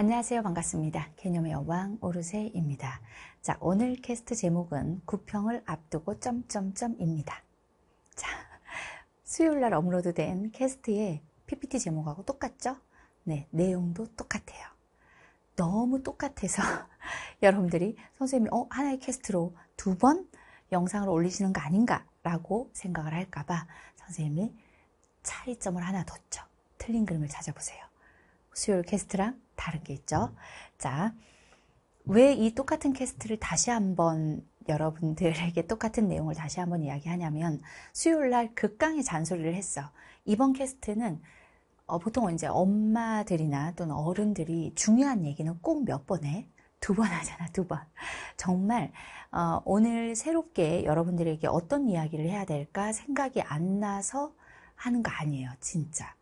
안녕하세요. 반갑습니다. 개념의 여왕 오르세입니다. 자, 오늘 캐스트 제목은 구평을 앞두고 점점점입니다. 자, 수요일 날 업로드된 캐스트의 PPT 제목하고 똑같죠? 네, 내용도 똑같아요. 너무 똑같아서 여러분들이 선생님이 어, 하나의 캐스트로 두 번 영상을 올리시는 거 아닌가라고 생각을 할까봐 선생님이 차이점을 하나 뒀죠. 틀린 그림을 찾아보세요. 수요일 캐스트랑 다르겠죠 자, 왜 이 똑같은 캐스트를 다시 한번 여러분들에게 똑같은 내용을 다시 한번 이야기하냐면 수요일 날 극강의 잔소리를 했어. 이번 캐스트는 어, 보통 이제 엄마들이나 또는 어른들이 중요한 얘기는 꼭 몇번에두 번 하잖아, 두 번. 정말 어, 오늘 새롭게 여러분들에게 어떤 이야기를 해야 될까 생각이 안 나서 하는 거 아니에요, 진짜.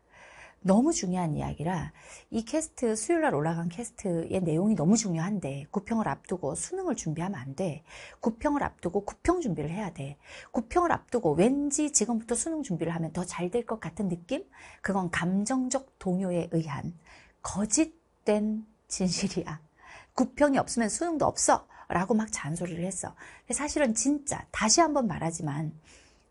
너무 중요한 이야기라 이 캐스트 수요일 날 올라간 캐스트의 내용이 너무 중요한데 구평을 앞두고 수능을 준비하면 안 돼. 구평을 앞두고 구평 준비를 해야 돼. 구평을 앞두고 왠지 지금부터 수능 준비를 하면 더 잘 될 것 같은 느낌? 그건 감정적 동요에 의한 거짓된 진실이야. 구평이 없으면 수능도 없어. 라고 막 잔소리를 했어. 사실은 진짜 다시 한번 말하지만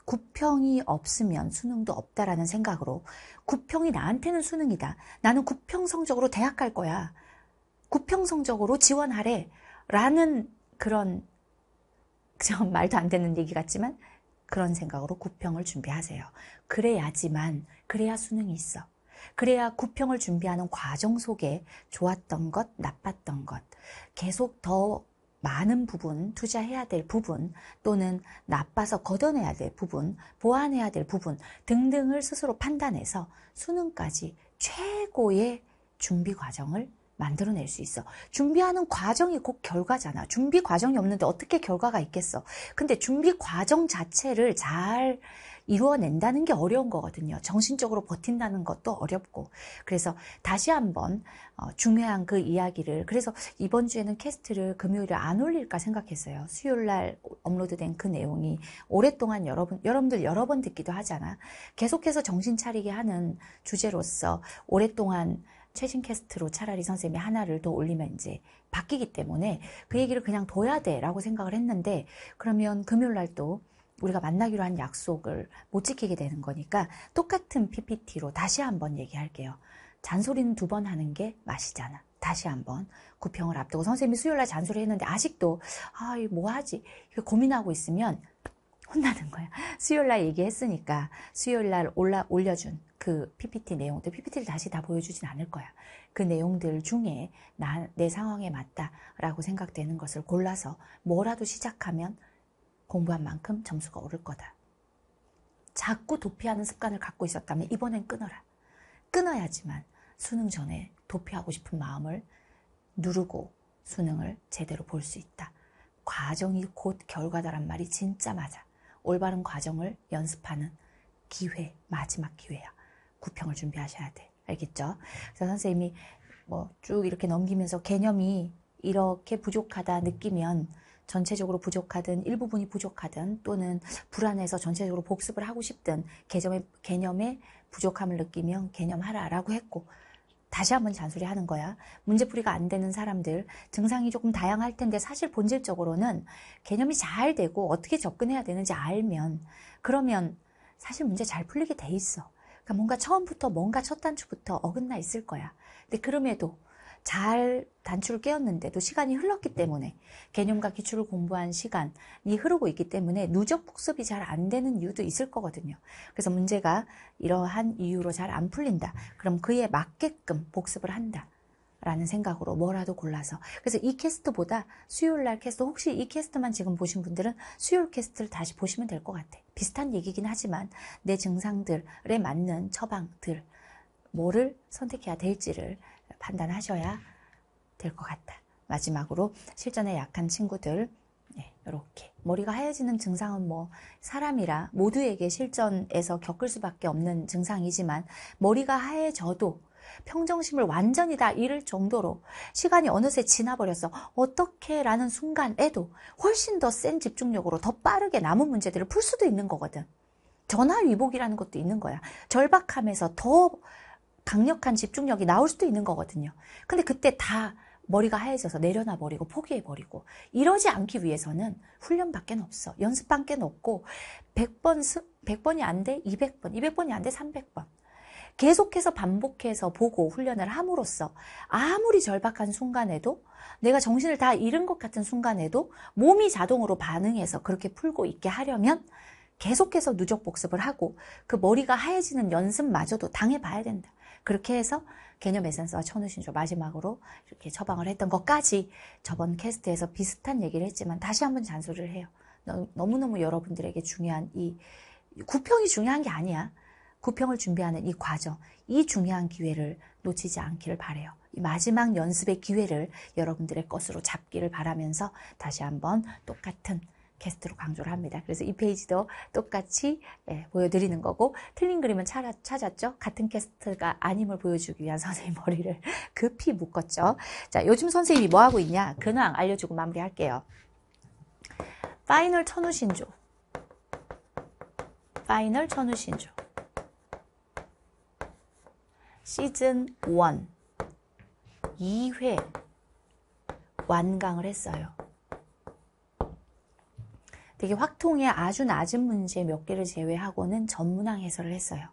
구평이 없으면 수능도 없다라는 생각으로 구평이 나한테는 수능이다. 나는 구평 성적으로 대학 갈 거야. 구평 성적으로 지원하래. 라는 그런 그냥 말도 안 되는 얘기 같지만 그런 생각으로 구평을 준비하세요. 그래야지만 그래야 수능이 있어. 그래야 구평을 준비하는 과정 속에 좋았던 것, 나빴던 것 계속 더 많은 부분, 투자해야 될 부분, 또는 나빠서 걷어내야 될 부분, 보완해야 될 부분 등등을 스스로 판단해서 수능까지 최고의 준비 과정을 만들어낼 수 있어. 준비하는 과정이 곧 결과잖아. 준비 과정이 없는데 어떻게 결과가 있겠어. 근데 준비 과정 자체를 잘 이루어낸다는 게 어려운 거거든요. 정신적으로 버틴다는 것도 어렵고. 그래서 다시 한번 어, 중요한 그 이야기를 그래서 이번 주에는 캐스트를 금요일에 안 올릴까 생각했어요. 수요일 날 업로드된 그 내용이 오랫동안 여러분 여러분들 여러 번 듣기도 하잖아. 계속해서 정신 차리게 하는 주제로서 오랫동안 최신 캐스트로 차라리 선생님이 하나를 더 올리면 이제 바뀌기 때문에 그 얘기를 그냥 둬야 돼라고 생각을 했는데 그러면 금요일 날또 우리가 만나기로 한 약속을 못 지키게 되는 거니까 똑같은 PPT로 다시 한번 얘기할게요. 잔소리는 두 번 하는 게 맛이잖아. 다시 한번 구평을 앞두고 선생님이 수요일 날 잔소리 했는데 아직도 아, 이뭐 하지? 고민하고 있으면 혼나는 거야. 수요일 날 얘기했으니까 수요일 날 올라 올려준 그 PPT 내용들 PPT를 다시 다 보여주진 않을 거야. 그 내용들 중에 나, 내 상황에 맞다라고 생각되는 것을 골라서 뭐라도 시작하면 공부한 만큼 점수가 오를 거다. 자꾸 도피하는 습관을 갖고 있었다면 이번엔 끊어라. 끊어야지만 수능 전에 도피하고 싶은 마음을 누르고 수능을 제대로 볼 수 있다. 과정이 곧 결과다란 말이 진짜 맞아. 올바른 과정을 연습하는 기회, 마지막 기회야. 구평을 준비하셔야 돼. 알겠죠? 그래서 선생님이 뭐 쭉 이렇게 넘기면서 개념이 이렇게 부족하다 느끼면 전체적으로 부족하든 일부분이 부족하든 또는 불안해서 전체적으로 복습을 하고 싶든 개념의, 개념의 부족함을 느끼면 개념하라라고 했고 다시 한번 잔소리 하는 거야. 문제풀이가 안 되는 사람들, 증상이 조금 다양할 텐데 사실 본질적으로는 개념이 잘 되고 어떻게 접근해야 되는지 알면 그러면 사실 문제 잘 풀리게 돼 있어. 그러니까 뭔가 처음부터 뭔가 첫 단추부터 어긋나 있을 거야. 근데 그럼에도 잘 단추를 깨었는데도 시간이 흘렀기 때문에 개념과 기출을 공부한 시간이 흐르고 있기 때문에 누적 복습이 잘 안 되는 이유도 있을 거거든요. 그래서 문제가 이러한 이유로 잘 안 풀린다. 그럼 그에 맞게끔 복습을 한다. 라는 생각으로 뭐라도 골라서 그래서 이 캐스트보다 수요일날 캐스트 혹시 이 캐스트만 지금 보신 분들은 수요일 캐스트를 다시 보시면 될 것 같아 비슷한 얘기긴 하지만 내 증상들에 맞는 처방들 뭐를 선택해야 될지를 판단하셔야 될 것 같다. 마지막으로 실전에 약한 친구들 네, 예, 이렇게 머리가 하얘지는 증상은 뭐 사람이라 모두에게 실전에서 겪을 수밖에 없는 증상이지만 머리가 하얘져도 평정심을 완전히 다 잃을 정도로 시간이 어느새 지나버려서 어떻게 라는 순간에도 훨씬 더 센 집중력으로 더 빠르게 남은 문제들을 풀 수도 있는 거거든. 전화위복이라는 것도 있는 거야. 절박함에서 더 강력한 집중력이 나올 수도 있는 거거든요. 근데 그때 다 머리가 하얘져서 내려놔 버리고 포기해 버리고 이러지 않기 위해서는 훈련밖에 없어. 연습밖에 없고 100번 100번이 안 돼 200번, 200번이 안 돼 300번. 계속해서 반복해서 보고 훈련을 함으로써 아무리 절박한 순간에도 내가 정신을 다 잃은 것 같은 순간에도 몸이 자동으로 반응해서 그렇게 풀고 있게 하려면 계속해서 누적 복습을 하고 그 머리가 하얘지는 연습마저도 당해봐야 된다. 그렇게 해서 개념 에센스와 천우신조 마지막으로 이렇게 처방을 했던 것까지 저번 캐스트에서 비슷한 얘기를 했지만 다시 한번 잔소리를 해요. 너무너무 여러분들에게 중요한 이 구평이 중요한 게 아니야. 구평을 준비하는 이 과정, 이 중요한 기회를 놓치지 않기를 바래요. 이 마지막 연습의 기회를 여러분들의 것으로 잡기를 바라면서 다시 한번 똑같은 게스트로 강조를 합니다. 그래서 이 페이지도 똑같이 예, 보여드리는 거고 틀린 그림은 찾아, 찾았죠. 같은 캐스트가 아님을 보여주기 위한 선생님 머리를 급히 묶었죠. 자, 요즘 선생님이 뭐 하고 있냐? 근황 알려주고 마무리할게요. 파이널 천우신조 파이널 천우신조 시즌 1 2회 완강을 했어요. 이게 확통의 아주 낮은 문제 몇 개를 제외하고는 전문항 해설을 했어요.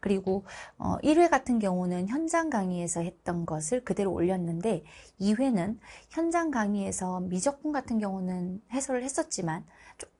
그리고 1회 어, 같은 경우는 현장 강의에서 했던 것을 그대로 올렸는데 2회는 현장 강의에서 미적분 같은 경우는 해설을 했었지만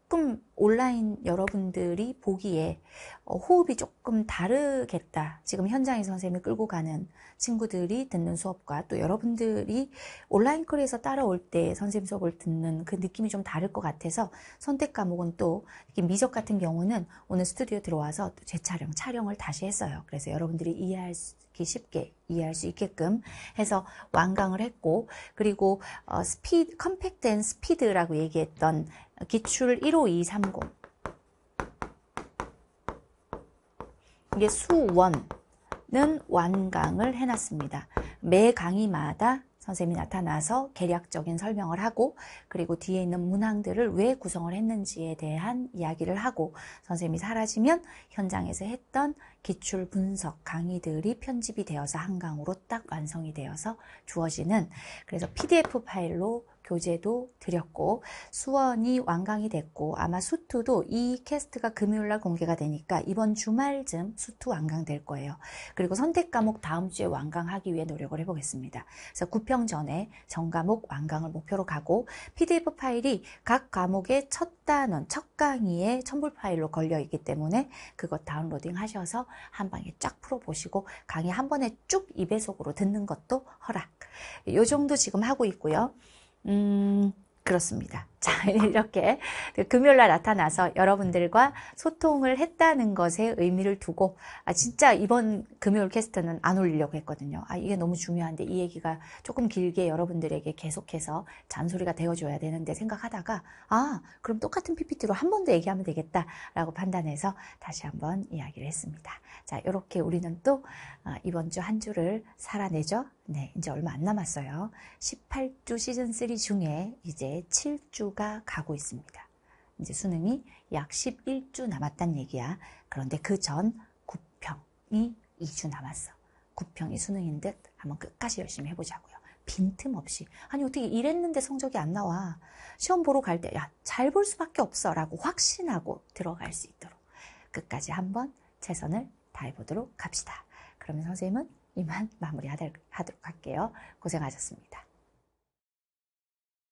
조금 온라인 여러분들이 보기에 어, 호흡이 조금 다르겠다. 지금 현장에 선생님이 끌고 가는 친구들이 듣는 수업과 또 여러분들이 온라인 클래에서 따라올 때 선생님 수업을 듣는 그 느낌이 좀 다를 것 같아서 선택 과목은 또 미적 같은 경우는 오늘 스튜디오 들어와서 재촬영, 촬영을 다시 했어요. 그래서 여러분들이 이해할 수 듣기 쉽게 이해할 수 있게끔 해서 완강을 했고 그리고 어, 스피드 컴팩트 앤 스피드라고 얘기했던 기출 15230 이게 수원은 완강을 해놨습니다. 매 강의마다 선생님이 나타나서 계략적인 설명을 하고 그리고 뒤에 있는 문항들을 왜 구성을 했는지에 대한 이야기를 하고 선생님이 사라지면 현장에서 했던 기출 분석 강의들이 편집이 되어서 한강으로 딱 완성이 되어서 주어지는 그래서 PDF 파일로 교재도 드렸고 수원이 완강이 됐고 아마 수투도 이 캐스트가 금요일날 공개가 되니까 이번 주말쯤 수투 완강될 거예요. 그리고 선택 과목 다음 주에 완강하기 위해 노력을 해보겠습니다. 그래서 구평 전에 전 과목 완강을 목표로 가고 PDF 파일이 각 과목의 첫 단원, 첫강의에 첨부 파일로 걸려 있기 때문에 그것 다운로딩 하셔서 한 방에 쫙 풀어보시고 강의 한 번에 쭉 2배속으로 듣는 것도 허락. 요 정도 지금 하고 있고요. 음, 그렇습니다. 자, 이렇게 그 금요일 날 나타나서 여러분들과 소통을 했다는 것에 의미를 두고, 아, 진짜 이번 금요일 캐스트는 안 올리려고 했거든요. 아, 이게 너무 중요한데 이 얘기가 조금 길게 여러분들에게 계속해서 잔소리가 되어줘야 되는데 생각하다가, 아, 그럼 똑같은 PPT로 한 번 더 얘기하면 되겠다라고 판단해서 다시 한번 이야기를 했습니다. 자, 이렇게 우리는 또 아, 이번 주 한 주를 살아내죠. 네, 이제 얼마 안 남았어요. 18주 시즌3 중에 이제 7주 흘러가 가고 있습니다. 이제 수능이 약 11주 남았단 얘기야. 그런데 그 전9평이 2주 남았어. 9평이 수능인 듯 한번 끝까지 열심히 해보자고요. 빈틈없이 아니 어떻게 이랬는데 성적이 안 나와 시험 보러 갈 때 야 잘 볼 수밖에 없어라고 확신하고 들어갈 수 있도록 끝까지 한번 최선을 다해보도록 합시다. 그러면 선생님은 이만 마무리하도록 할게요. 고생하셨습니다.